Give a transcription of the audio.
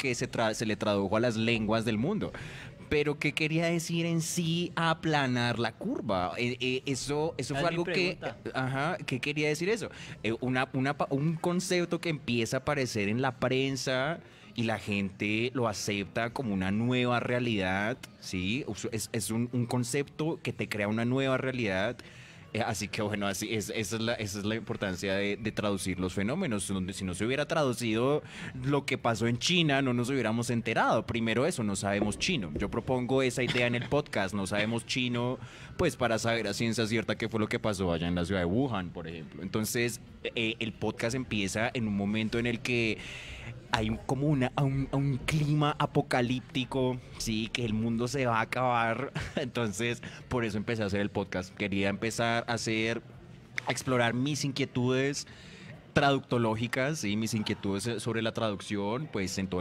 que se, se le tradujo a las lenguas del mundo pero ¿qué quería decir en sí aplanar la curva? Eh, eh, eso eso fue algo que... ¿qué quería decir eso? Eh, un concepto que empieza a aparecer en la prensa y la gente lo acepta como una nueva realidad, ¿sí? Es, un concepto que te crea una nueva realidad eh, así que bueno, esa, es la, importancia de, traducir los fenómenos. Si no se hubiera traducido lo que pasó en China, no nos hubiéramos enterado. Primero eso, no sabemos chino. Yo propongo esa idea en el podcast, no sabemos chino, pues para saber a ciencia cierta qué fue lo que pasó allá en la ciudad de Wuhan, por ejemplo. Entonces, eh, el podcast empieza en un momento en el que hay como una, un, un, clima apocalíptico, sí, que el mundo se va a acabar. Entonces, por eso empecé a hacer el podcast. Quería empezar a hacer, a explorar mis inquietudes traductológicas, y mis inquietudes sobre la traducción, pues en todo